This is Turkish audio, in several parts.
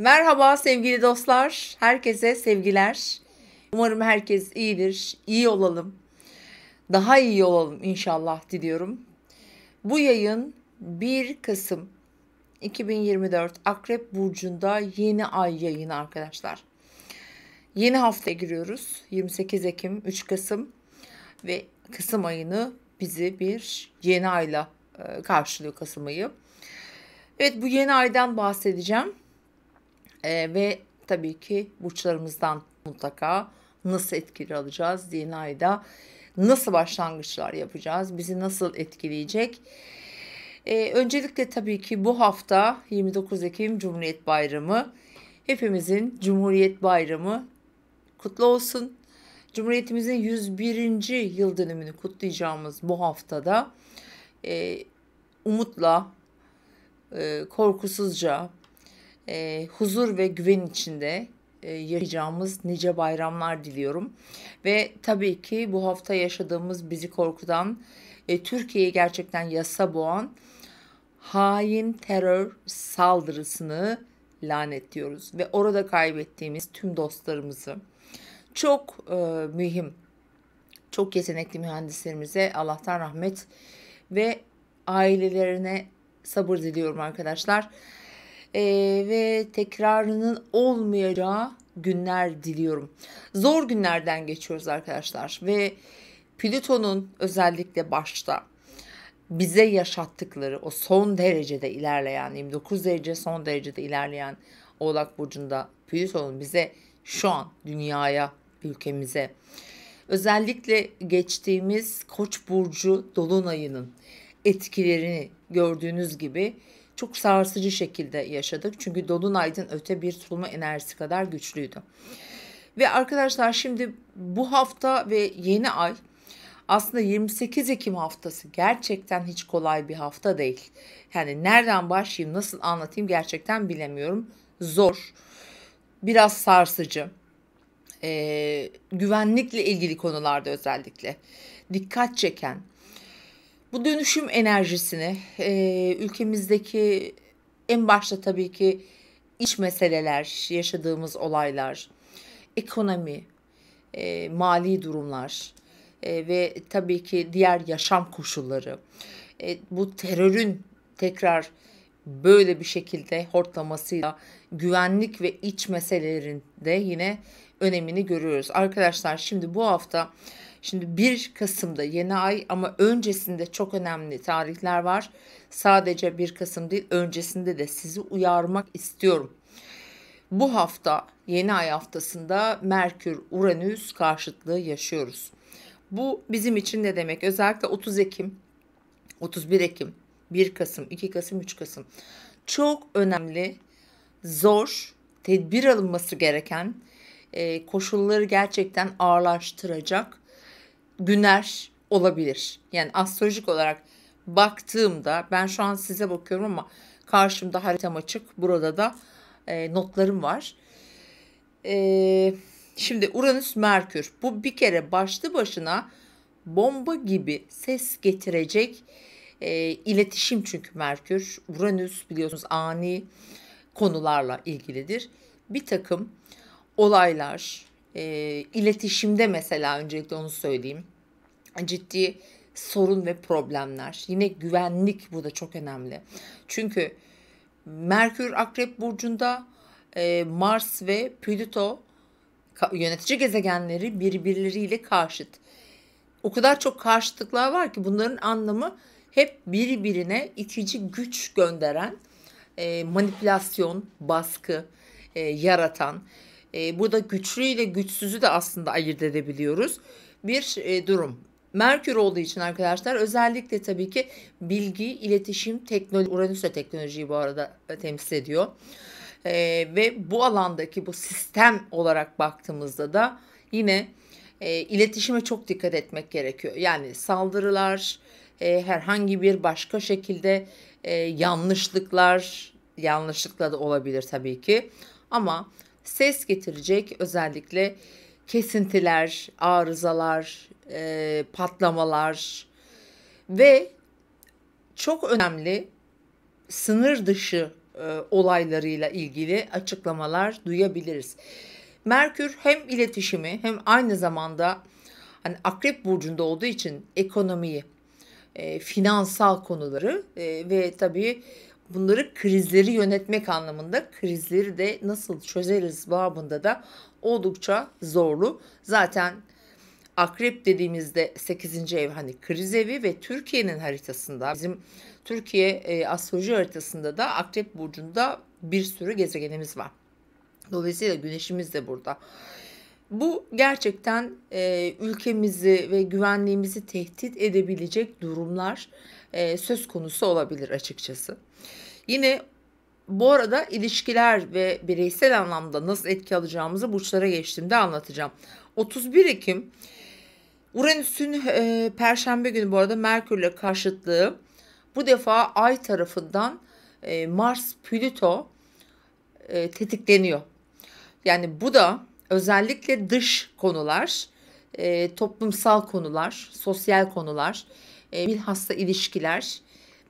Merhaba sevgili dostlar. Herkese sevgiler. Umarım herkes iyidir. İyi olalım. Daha iyi olalım inşallah diliyorum. Bu yayın 1 Kasım 2024 Akrep Burcu'nda yeni ay yayını arkadaşlar. Yeni hafta giriyoruz. 28 Ekim, 3 Kasım ve Kasım ayını bizi bir yeni ayla e, karşılıyor Kasım ayı. Evet bu yeni aydan bahsedeceğim. E, ve tabii ki burçlarımızdan mutlaka nasıl etkili alacağız? Yeni ayda nasıl başlangıçlar yapacağız? Bizi nasıl etkileyecek? E, öncelikle tabii ki bu hafta 29 Ekim Cumhuriyet Bayramı. Hepimizin Cumhuriyet Bayramı kutlu olsun. Cumhuriyetimizin 101. yıl dönümünü kutlayacağımız bu haftada e, umutla, e, korkusuzca, e, huzur ve güven içinde e, yaşayacağımız nice bayramlar diliyorum. Ve tabii ki bu hafta yaşadığımız bizi korkudan, e, Türkiye'yi gerçekten yasa boğan hain terör saldırısını lanetliyoruz. Ve orada kaybettiğimiz tüm dostlarımızı. Çok e, mühim, çok yetenekli mühendislerimize Allah'tan rahmet ve ailelerine sabır diliyorum arkadaşlar e, ve tekrarının olmayacağı günler diliyorum. Zor günlerden geçiyoruz arkadaşlar ve Plüton'un özellikle başta bize yaşattıkları o son derecede ilerleyen 29 derece son derecede ilerleyen Oğlak Burcu'nda Plüton'un bize şu an dünyaya ülkemize özellikle geçtiğimiz Koç Burcu Dolunay'ının etkilerini gördüğünüz gibi çok sarsıcı şekilde yaşadık. Çünkü Dolunay'ın öte bir tutulma enerjisi kadar güçlüydü. Ve arkadaşlar şimdi bu hafta ve yeni ay aslında 28 Ekim haftası gerçekten hiç kolay bir hafta değil. Yani nereden başlayayım, nasıl anlatayım gerçekten bilemiyorum. Zor, biraz sarsıcı. Ee, güvenlikle ilgili konularda özellikle dikkat çeken, bu dönüşüm enerjisini e, ülkemizdeki en başta tabii ki iç meseleler, yaşadığımız olaylar, ekonomi, e, mali durumlar e, ve tabii ki diğer yaşam koşulları, e, bu terörün tekrar böyle bir şekilde hortlamasıyla güvenlik ve iç meselelerinde yine önemini görüyoruz. Arkadaşlar şimdi bu hafta Şimdi 1 Kasım'da yeni ay ama öncesinde çok önemli tarihler var. Sadece 1 Kasım değil öncesinde de sizi uyarmak istiyorum. Bu hafta yeni ay haftasında Merkür Uranüs karşıtlığı yaşıyoruz. Bu bizim için ne demek? Özellikle 30 Ekim, 31 Ekim, 1 Kasım, 2 Kasım, 3 Kasım. Çok önemli, zor, tedbir alınması gereken, e, koşulları gerçekten ağırlaştıracak günler olabilir. Yani astrolojik olarak baktığımda ben şu an size bakıyorum ama karşımda haritam açık. Burada da e, notlarım var. E, şimdi Uranüs Merkür bu bir kere başlı başına bomba gibi ses getirecek e, iletişim çünkü Merkür. Uranüs biliyorsunuz ani konularla ilgilidir. Bir takım olaylar, e, iletişimde mesela öncelikle onu söyleyeyim ciddi sorun ve problemler. Yine güvenlik burada çok önemli. Çünkü Merkür Akrep Burcu'nda e, Mars ve Plüto yönetici gezegenleri birbirleriyle karşıt. O kadar çok karşıtlıklar var ki bunların anlamı hep birbirine itici güç gönderen, e, manipülasyon, baskı e, yaratan. burada güçlüyle güçsüzü de aslında ayırt edebiliyoruz. Bir durum Merkür olduğu için arkadaşlar özellikle tabii ki bilgi, iletişim, teknoloji, Uranüs de teknolojiyi bu arada e, temsil ediyor. Ee, ve bu alandaki bu sistem olarak baktığımızda da yine e, iletişime çok dikkat etmek gerekiyor. Yani saldırılar, e, herhangi bir başka şekilde e, yanlışlıklar, yanlışlıkla da olabilir tabii ki. Ama ses getirecek özellikle kesintiler, arızalar, e, patlamalar ve çok önemli sınır dışı e, olaylarıyla ilgili açıklamalar duyabiliriz. Merkür hem iletişimi hem aynı zamanda hani Akrep burcunda olduğu için ekonomiyi, e, finansal konuları e, ve tabii bunları krizleri yönetmek anlamında krizleri de nasıl çözeriz babında da oldukça zorlu. Zaten akrep dediğimizde 8. ev hani kriz evi ve Türkiye'nin haritasında bizim Türkiye e, astroloji haritasında da akrep burcunda bir sürü gezegenimiz var. Dolayısıyla güneşimiz de burada. Bu gerçekten e, ülkemizi ve güvenliğimizi tehdit edebilecek durumlar e, söz konusu olabilir açıkçası. Yine bu arada ilişkiler ve bireysel anlamda nasıl etki alacağımızı burçlara geçtiğimde anlatacağım. 31 Ekim Uranüs'ün e, Perşembe günü bu arada Merkür'le karşıtlığı bu defa Ay tarafından e, Mars Plüto e, tetikleniyor. Yani bu da özellikle dış konular, e, toplumsal konular, sosyal konular, e, bilhassa ilişkiler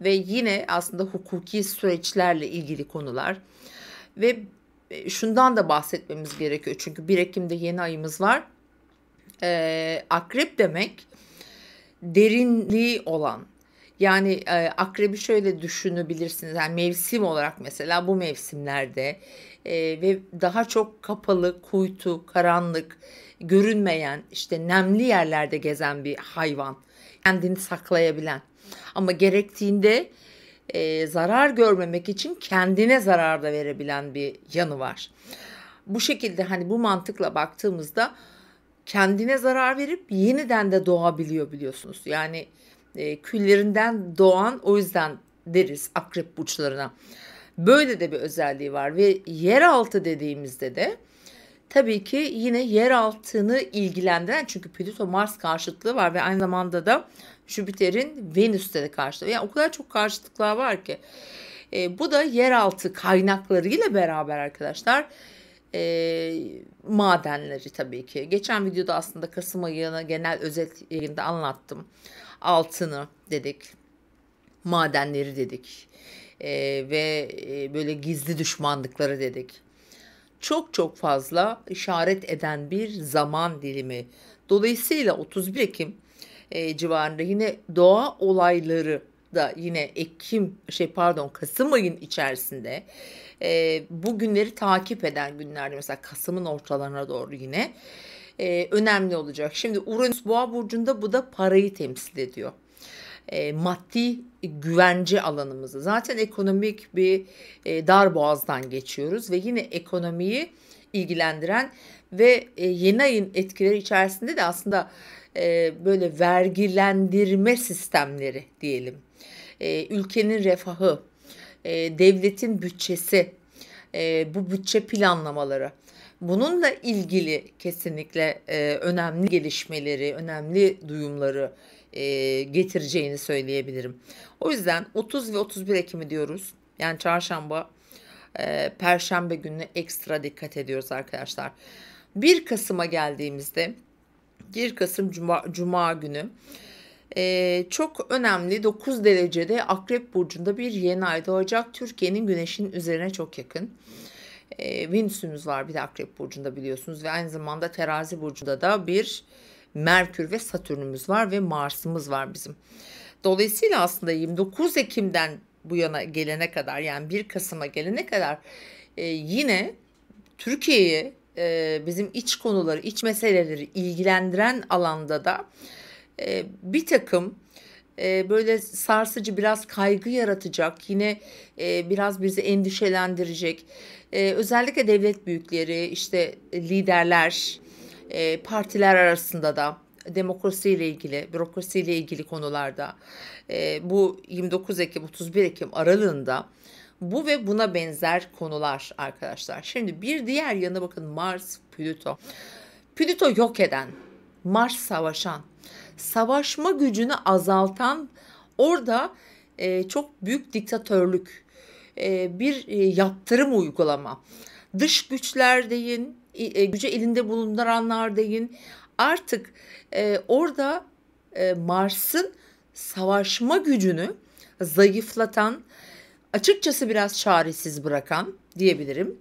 ve yine aslında hukuki süreçlerle ilgili konular ve e, şundan da bahsetmemiz gerekiyor çünkü 1 Ekim'de yeni ayımız var. E, akrep demek derinliği olan yani e, akrebi şöyle düşünebilirsiniz. Yani mevsim olarak mesela bu mevsimlerde e, ve daha çok kapalı, kuytu, karanlık, görünmeyen, işte nemli yerlerde gezen bir hayvan kendini saklayabilen ama gerektiğinde e, zarar görmemek için kendine zarar da verebilen bir yanı var. Bu şekilde hani bu mantıkla baktığımızda kendine zarar verip yeniden de doğabiliyor biliyorsunuz. Yani e, küllerinden doğan o yüzden deriz akrep burçlarına. Böyle de bir özelliği var ve yeraltı dediğimizde de tabii ki yine yer altını ilgilendiren çünkü Plüto Mars karşıtlığı var ve aynı zamanda da Jüpiter'in Venüs'te de karşıtlığı. Yani o kadar çok karşıtlıklar var ki. E, bu da yeraltı kaynaklarıyla beraber arkadaşlar e, madenleri tabii ki. Geçen videoda aslında Kasım ayına genel özet yayında anlattım. Altını dedik, madenleri dedik e, ve e, böyle gizli düşmanlıkları dedik çok çok fazla işaret eden bir zaman dilimi. Dolayısıyla 31 Ekim e, civarında yine doğa olayları da yine Ekim şey pardon Kasım ayın içerisinde e, bu günleri takip eden günlerde mesela Kasım'ın ortalarına doğru yine e, önemli olacak. Şimdi Uranüs Boğa burcunda bu da parayı temsil ediyor e, maddi güvence alanımızı. Zaten ekonomik bir e, dar boğazdan geçiyoruz ve yine ekonomiyi ilgilendiren ve e, yeni ayın etkileri içerisinde de aslında e, böyle vergilendirme sistemleri diyelim. E, ülkenin refahı, e, devletin bütçesi, e, bu bütçe planlamaları. Bununla ilgili kesinlikle e, önemli gelişmeleri, önemli duyumları e, getireceğini söyleyebilirim. O yüzden 30 ve 31 Ekim'i diyoruz. Yani çarşamba, e, perşembe gününe ekstra dikkat ediyoruz arkadaşlar. 1 Kasım'a geldiğimizde 1 Kasım Cuma, Cuma günü ee, çok önemli 9 derecede Akrep Burcu'nda bir yeni ay doğacak. Türkiye'nin güneşin üzerine çok yakın. Ee, Venüs'ümüz var bir de Akrep Burcu'nda biliyorsunuz ve aynı zamanda Terazi Burcu'nda da bir Merkür ve Satürn'ümüz var ve Mars'ımız var bizim. Dolayısıyla aslında 29 Ekim'den bu yana gelene kadar yani 1 Kasım'a gelene kadar e, yine Türkiye'yi e, bizim iç konuları, iç meseleleri ilgilendiren alanda da e, bir takım e, böyle sarsıcı biraz kaygı yaratacak yine e, biraz bizi endişelendirecek e, özellikle devlet büyükleri işte liderler e, partiler arasında da demokrasiyle ilgili, bürokrasiyle ilgili konularda e, bu 29 Ekim 31 Ekim aralığında bu ve buna benzer konular arkadaşlar. Şimdi bir diğer yanı bakın Mars, Plüto. Plüto yok eden, Mars savaşan, savaşma gücünü azaltan orada e, çok büyük diktatörlük, e, bir e, yaptırım uygulama. Dış güçler deyin, e, gücü elinde bulunduranlar deyin. Artık e, orada e, Mars'ın savaşma gücünü zayıflatan, açıkçası biraz çaresiz bırakan diyebilirim.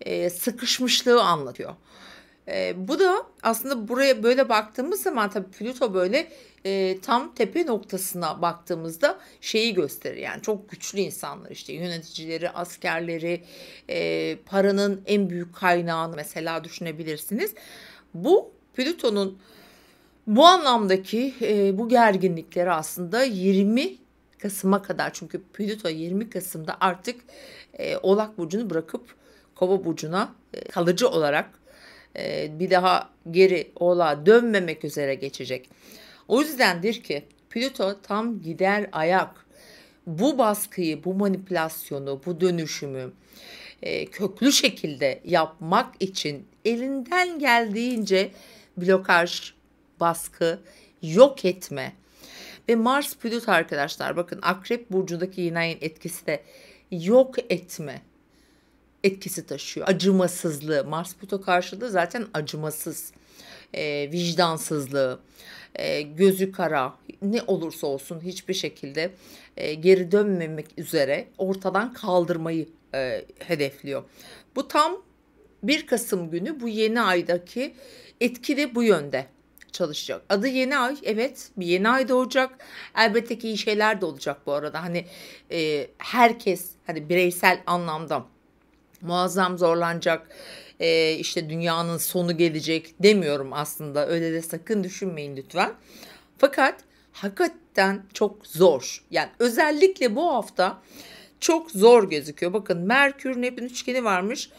E, sıkışmışlığı anlatıyor. E, bu da aslında buraya böyle baktığımız zaman tabii Plüto böyle e, tam tepe noktasına baktığımızda şeyi gösterir. Yani çok güçlü insanlar işte yöneticileri, askerleri, e, paranın en büyük kaynağını mesela düşünebilirsiniz. Bu Plüto'nun bu anlamdaki e, bu gerginlikleri aslında 20 Kasım'a kadar çünkü Plüto 20 Kasım'da artık e, Oğlak Burcu'nu bırakıp Kova Burcu'na e, kalıcı olarak e, bir daha geri ola dönmemek üzere geçecek. O yüzdendir ki Plüto tam gider ayak. Bu baskıyı, bu manipülasyonu, bu dönüşümü e, köklü şekilde yapmak için elinden geldiğince blokaj, baskı, yok etme. Ve Mars Plüto arkadaşlar bakın Akrep Burcundaki yinayın etkisi de yok etme etkisi taşıyor. Acımasızlığı, Mars Pluto karşılığı zaten acımasız, e, vicdansızlığı, e, gözü kara, ne olursa olsun hiçbir şekilde e, geri dönmemek üzere ortadan kaldırmayı e, hedefliyor. Bu tam 1 Kasım günü bu yeni aydaki etki de bu yönde çalışacak. Adı yeni ay evet bir yeni ay doğacak. Elbette ki iyi şeyler de olacak bu arada. Hani e, herkes hani bireysel anlamda muazzam zorlanacak e, işte dünyanın sonu gelecek demiyorum aslında öyle de sakın düşünmeyin lütfen. Fakat hakikaten çok zor yani özellikle bu hafta çok zor gözüküyor. Bakın Merkür Neptün üçgeni varmış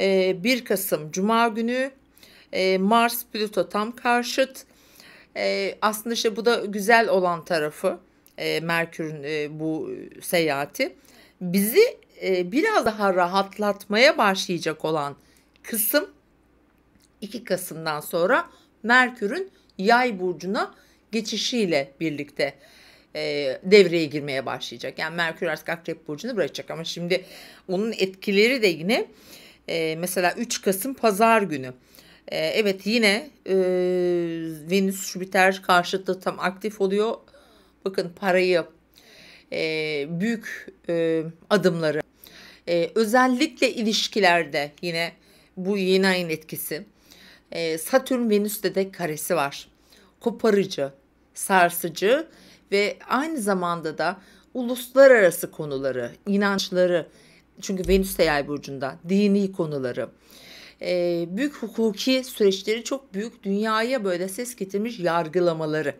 e, 1 Kasım Cuma günü e, Mars Plüto tam karşıt. E, aslında işte bu da güzel olan tarafı e, Merkür'ün e, bu seyahati bizi e, biraz daha rahatlatmaya başlayacak olan kısım 2 Kasım'dan sonra Merkür'ün yay burcuna geçişiyle birlikte e, devreye girmeye başlayacak. Yani Merkür artık Akrep Burcu'nu bırakacak ama şimdi onun etkileri de yine e, mesela 3 Kasım Pazar günü. evet yine Venüs Jüpiter karşıtı tam aktif oluyor. Bakın parayı, büyük adımları, e, özellikle ilişkilerde yine bu yeni ayın etkisi. E, Satürn Venüs'te de karesi var. Koparıcı, sarsıcı ve aynı zamanda da uluslararası konuları, inançları, çünkü Venüs de yay burcunda, dini konuları, e, büyük hukuki süreçleri çok büyük dünyaya böyle ses getirmiş yargılamaları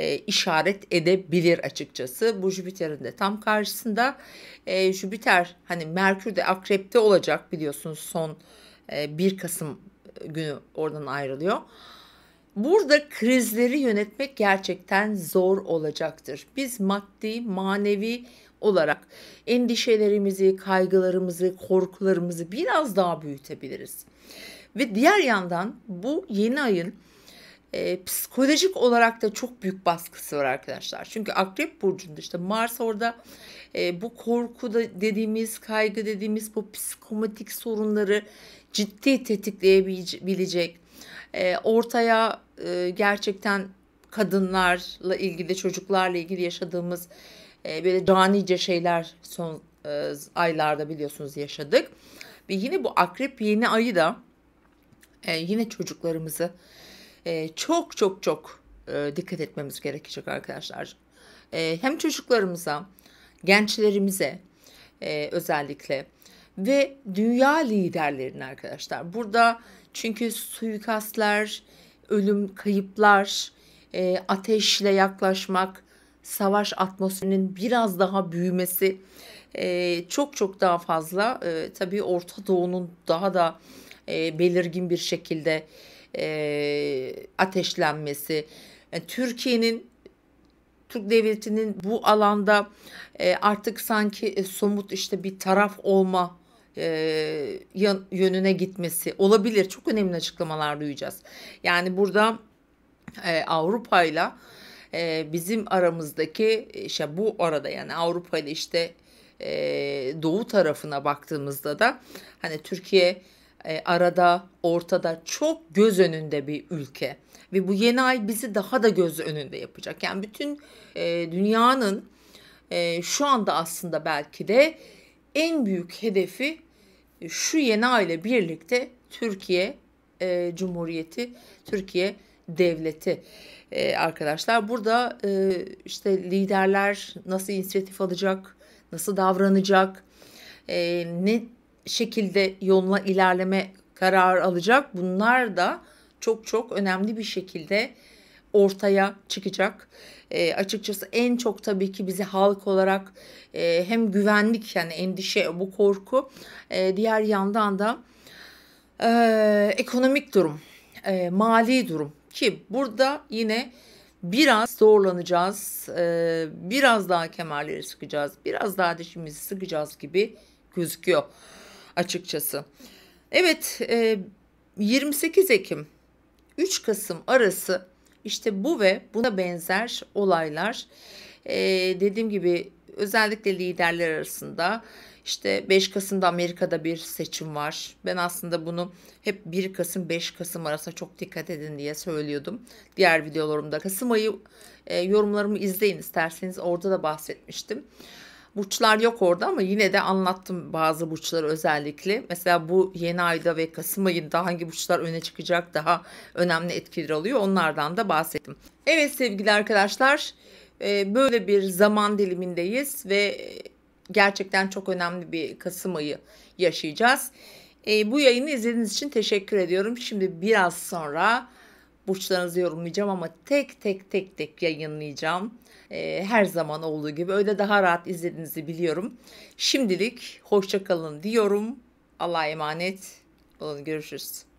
e, işaret edebilir açıkçası. Bu Jüpiter'in de tam karşısında. E, Jüpiter hani Merkür de akrepte olacak biliyorsunuz son e, 1 Kasım günü oradan ayrılıyor. Burada krizleri yönetmek gerçekten zor olacaktır. Biz maddi, manevi olarak endişelerimizi, kaygılarımızı, korkularımızı biraz daha büyütebiliriz. Ve diğer yandan bu yeni ayın e, psikolojik olarak da çok büyük baskısı var arkadaşlar. Çünkü Akrep Burcu'nda işte Mars orada e, bu korku da dediğimiz, kaygı dediğimiz bu psikomatik sorunları ciddi tetikleyebilecek. E, ortaya e, gerçekten kadınlarla ilgili, çocuklarla ilgili yaşadığımız e, böyle canice şeyler son e, aylarda biliyorsunuz yaşadık. Ve yine bu akrep yeni ayı da e, yine çocuklarımızı ee, çok çok çok e, dikkat etmemiz gerekecek arkadaşlar. Ee, hem çocuklarımıza, gençlerimize e, özellikle ve dünya liderlerine arkadaşlar. Burada çünkü suikastler, ölüm, kayıplar, e, ateşle yaklaşmak, savaş atmosferinin biraz daha büyümesi çok çok daha fazla tabii Orta Doğu'nun daha da belirgin bir şekilde e, ateşlenmesi. Yani Türkiye'nin Türk devletinin bu alanda e, artık sanki e, somut işte bir taraf olma e, yönüne gitmesi olabilir. Çok önemli açıklamalar duyacağız. Yani burada e, Avrupa ile bizim aramızdaki işte bu arada yani Avrupa ile işte e, doğu tarafına baktığımızda da hani Türkiye e, arada, ortada çok göz önünde bir ülke. Ve bu yeni ay bizi daha da göz önünde yapacak. Yani bütün e, dünyanın e, şu anda aslında belki de en büyük hedefi e, şu yeni ay ile birlikte Türkiye e, Cumhuriyeti, Türkiye Devleti e, arkadaşlar. Burada e, işte liderler nasıl inisiyatif alacak, nasıl davranacak, e, ne şekilde yoluna ilerleme kararı alacak. Bunlar da çok çok önemli bir şekilde ortaya çıkacak. E, açıkçası en çok tabii ki bizi halk olarak e, hem güvenlik yani endişe bu korku e, diğer yandan da e, ekonomik durum, e, mali durum ki burada yine biraz zorlanacağız, e, biraz daha kemerleri sıkacağız, biraz daha dişimizi sıkacağız gibi gözüküyor açıkçası. Evet 28 e, Ekim 3 Kasım arası işte bu ve buna benzer olaylar e, dediğim gibi özellikle liderler arasında işte 5 Kasım'da Amerika'da bir seçim var. Ben aslında bunu hep 1 Kasım 5 Kasım arasında çok dikkat edin diye söylüyordum. Diğer videolarımda Kasım ayı e, yorumlarımı izleyin isterseniz orada da bahsetmiştim. Burçlar yok orada ama yine de anlattım bazı burçları özellikle. Mesela bu yeni ayda ve Kasım ayında hangi burçlar öne çıkacak daha önemli etkiler alıyor onlardan da bahsettim. Evet sevgili arkadaşlar e, böyle bir zaman dilimindeyiz ve gerçekten çok önemli bir Kasım ayı yaşayacağız. E, bu yayını izlediğiniz için teşekkür ediyorum. Şimdi biraz sonra burçlarınızı yorumlayacağım ama tek tek tek tek yayınlayacağım. Ee, her zaman olduğu gibi öyle daha rahat izlediğinizi biliyorum. Şimdilik hoşçakalın diyorum. Allah'a emanet olun görüşürüz.